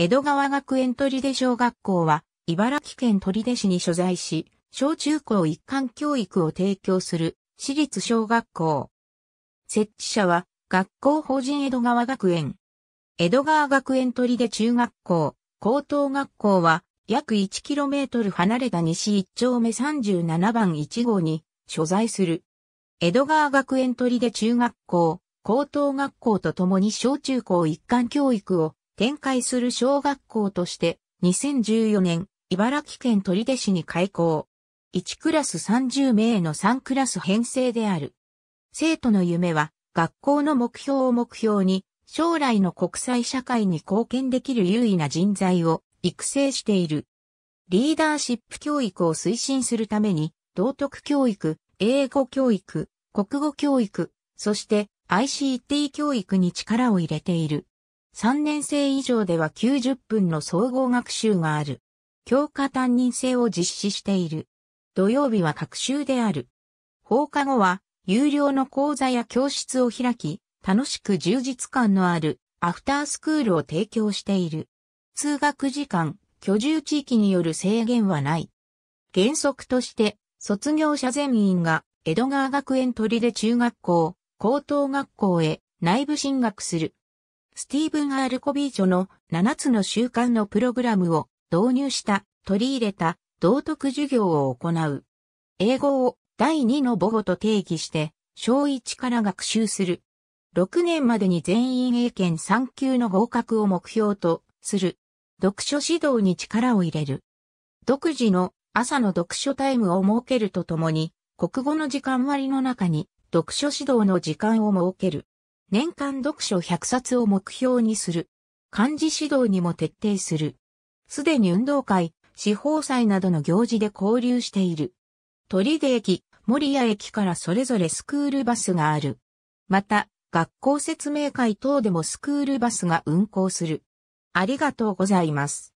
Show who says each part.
Speaker 1: 江戸川学園取出小学校は、茨城県取出市に所在し、小中高一貫教育を提供する私立小学校。設置者は、学校法人江戸川学園。江戸川学園取出中学校、高等学校は、約 1km 離れた西1丁目37番1号に所在する。江戸川学園取出中学校、高等学校とともに小中高一貫教育を展開する小学校として、2014年、茨城県取手市に開校。1クラス30名の3クラス編成である。生徒の夢は、学校の目標を目標に、将来の国際社会に貢献できる優位な人材を育成している。リーダーシップ教育を推進するために、道徳教育、英語教育、国語教育、そして ICT 教育に力を入れている。3年生以上では90分の総合学習がある。教科担任制を実施している。土曜日は学習である。放課後は、有料の講座や教室を開き、楽しく充実感のあるアフタースクールを提供している。通学時間、居住地域による制限はない。原則として、卒業者全員が江戸川学園取出中学校、高等学校へ内部進学する。スティーブン・アールコビーチョの7つの習慣のプログラムを導入した、取り入れた、道徳授業を行う。英語を第2の母語と定義して、小1から学習する。6年までに全員英検3級の合格を目標とする。読書指導に力を入れる。独自の朝の読書タイムを設けるとともに、国語の時間割の中に読書指導の時間を設ける。年間読書100冊を目標にする。漢字指導にも徹底する。すでに運動会、司法祭などの行事で交流している。鳥出駅、森谷駅からそれぞれスクールバスがある。また、学校説明会等でもスクールバスが運行する。ありがとうございます。